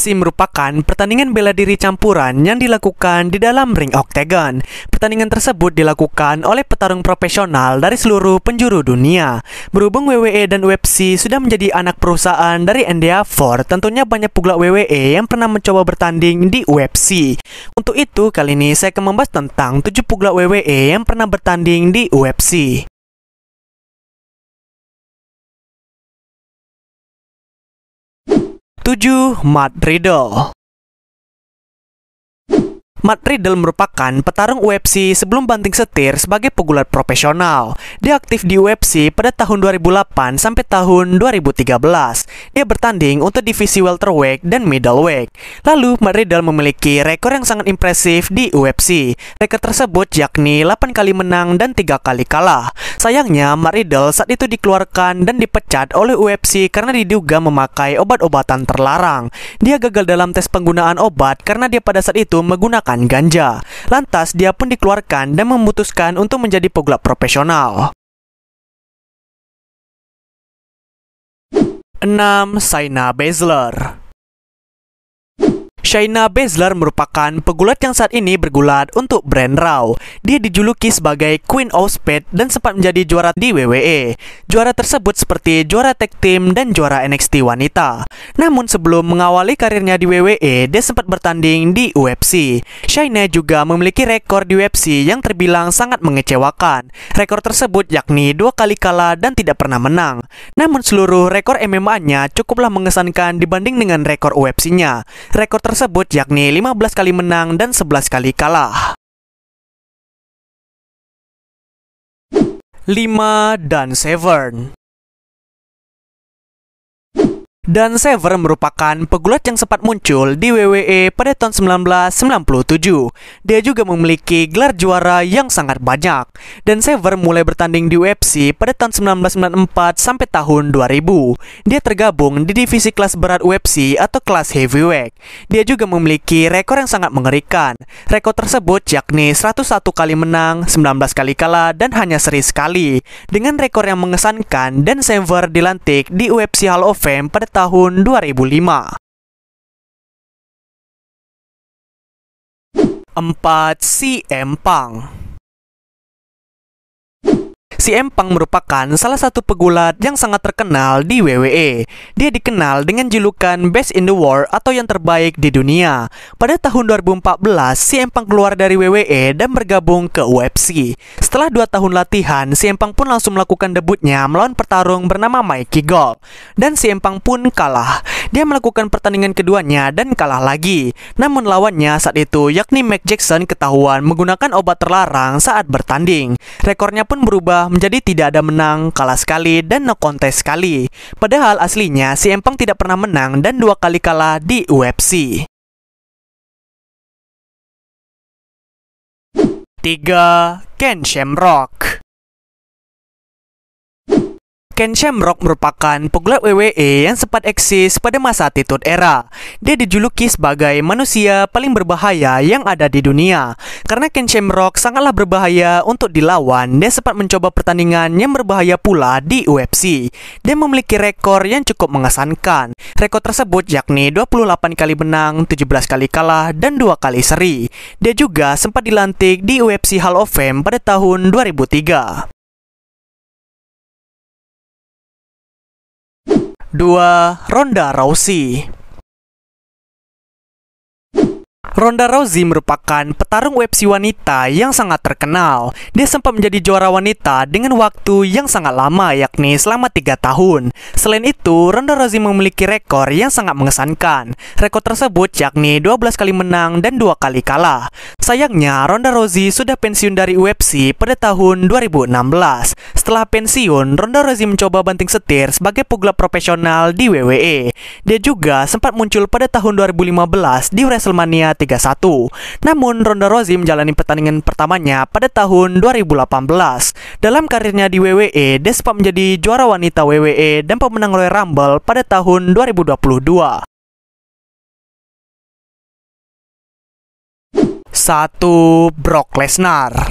UFC merupakan pertandingan bela diri campuran yang dilakukan di dalam ring oktagon. Pertandingan tersebut dilakukan oleh petarung profesional dari seluruh penjuru dunia. Berhubung WWE dan UFC sudah menjadi anak perusahaan dari nda Endeavor, tentunya banyak pula WWE yang pernah mencoba bertanding di UFC. Untuk itu, kali ini saya akan membahas tentang 7 pugla WWE yang pernah bertanding di UFC. 7. Matt Riddle Matt Riddle merupakan petarung UFC sebelum banting setir sebagai pegulat profesional. Dia aktif di UFC pada tahun 2008 sampai tahun 2013. Dia bertanding untuk divisi welterweight dan middleweight. Lalu Matt Riddle memiliki rekor yang sangat impresif di UFC. Rekor tersebut yakni 8 kali menang dan 3 kali kalah. Sayangnya Matt Riddle saat itu dikeluarkan dan dipecat oleh UFC karena diduga memakai obat-obatan terlarang. Dia gagal dalam tes penggunaan obat karena dia pada saat itu menggunakan menggunakan ganja. Lantas dia pun dikeluarkan dan memutuskan untuk menjadi pegulat profesional. 6. Saina Bezler. Shaina Bezler merupakan pegulat yang saat ini bergulat untuk brand Raw. Dia dijuluki sebagai Queen of Spade dan sempat menjadi juara di WWE. Juara tersebut seperti juara tag team dan juara NXT wanita. Namun sebelum mengawali karirnya di WWE, dia sempat bertanding di UFC. Shaina juga memiliki rekor di UFC yang terbilang sangat mengecewakan. Rekor tersebut yakni dua kali kalah dan tidak pernah menang. Namun seluruh rekor MMA-nya cukuplah mengesankan dibanding dengan rekor UFC-nya. Rekor tersebut tersebut yakni 15 kali menang dan 11 kali kalah. 5 dan 7 dan Sever merupakan pegulat yang sempat muncul di WWE pada tahun 1997. Dia juga memiliki gelar juara yang sangat banyak. Dan Sever mulai bertanding di UFC pada tahun 1994 sampai tahun 2000. Dia tergabung di divisi kelas berat UFC atau kelas heavyweight. Dia juga memiliki rekor yang sangat mengerikan. Rekor tersebut yakni 101 kali menang, 19 kali kalah, dan hanya seri sekali. Dengan rekor yang mengesankan, dan Sever dilantik di UFC Hall of Fame pada tahun 2005. 4. Si Empang Si Empang merupakan salah satu pegulat yang sangat terkenal di WWE. Dia dikenal dengan julukan Best in the World atau yang terbaik di dunia. Pada tahun 2014, si Empang keluar dari WWE dan bergabung ke UFC. Setelah dua tahun latihan, si Empang pun langsung melakukan debutnya melawan pertarung bernama Mikey Gold. Dan si Empang pun kalah. Dia melakukan pertandingan keduanya dan kalah lagi. Namun lawannya saat itu yakni Mac Jackson ketahuan menggunakan obat terlarang saat bertanding. Rekornya pun berubah menjadi tidak ada menang, kalah sekali, dan no contest sekali. Padahal aslinya si Empang tidak pernah menang dan dua kali kalah di UFC. 3. Ken Shamrock Ken Shamrock merupakan pegulat WWE yang sempat eksis pada masa Attitude Era. Dia dijuluki sebagai manusia paling berbahaya yang ada di dunia. Karena Ken Shamrock sangatlah berbahaya untuk dilawan, dia sempat mencoba pertandingan yang berbahaya pula di UFC. Dia memiliki rekor yang cukup mengesankan. Rekor tersebut yakni 28 kali menang, 17 kali kalah, dan 2 kali seri. Dia juga sempat dilantik di UFC Hall of Fame pada tahun 2003. 2. Ronda Rousey Ronda Rousey merupakan petarung UFC wanita yang sangat terkenal. Dia sempat menjadi juara wanita dengan waktu yang sangat lama yakni selama 3 tahun. Selain itu, Ronda Rousey memiliki rekor yang sangat mengesankan. Rekor tersebut yakni 12 kali menang dan dua kali kalah. Sayangnya, Ronda Rousey sudah pensiun dari UFC pada tahun 2016. Setelah pensiun, Ronda Rousey mencoba banting setir sebagai pegulat profesional di WWE. Dia juga sempat muncul pada tahun 2015 di WrestleMania 31. Namun, Ronda Rousey menjalani pertandingan pertamanya pada tahun 2018. Dalam karirnya di WWE, dia sempat menjadi juara wanita WWE dan pemenang Royal Rumble pada tahun 2022. 1. Brock Lesnar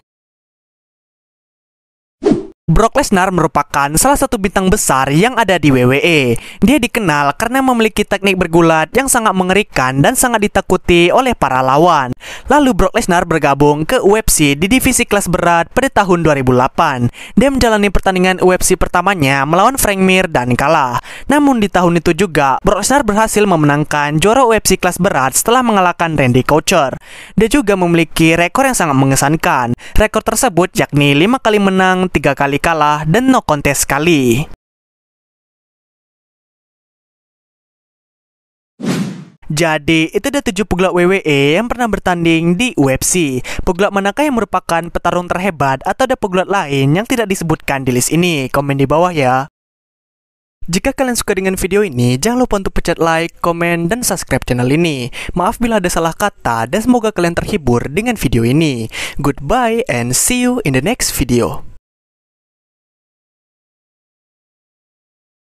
Brock Lesnar merupakan salah satu bintang besar yang ada di WWE. Dia dikenal karena memiliki teknik bergulat yang sangat mengerikan dan sangat ditakuti oleh para lawan. Lalu Brock Lesnar bergabung ke UFC di divisi kelas berat pada tahun 2008. Dia menjalani pertandingan UFC pertamanya melawan Frank Mir dan kalah. Namun di tahun itu juga, Brock Lesnar berhasil memenangkan juara UFC kelas berat setelah mengalahkan Randy Couture. Dia juga memiliki rekor yang sangat mengesankan. Rekor tersebut yakni 5 kali menang, 3 kali kali kalah dan no kontes sekali. Jadi, itu ada tujuh pegulat WWE yang pernah bertanding di UFC. Pegulat manakah yang merupakan petarung terhebat atau ada pegulat lain yang tidak disebutkan di list ini? Komen di bawah ya. Jika kalian suka dengan video ini, jangan lupa untuk pencet like, komen, dan subscribe channel ini. Maaf bila ada salah kata dan semoga kalian terhibur dengan video ini. Goodbye and see you in the next video.